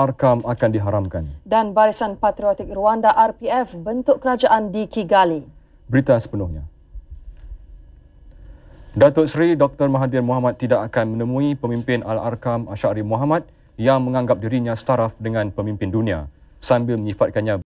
Arkam akan diharamkan. Dan Barisan Patriotik Rwanda RPF bentuk kerajaan di Kigali. Berita sepenuhnya. Datuk Seri Dr. Mahathir Mohamad tidak akan menemui pemimpin Al-Arkam Ashari Mohamad yang menganggap dirinya setaraf dengan pemimpin dunia sambil menyifatkannya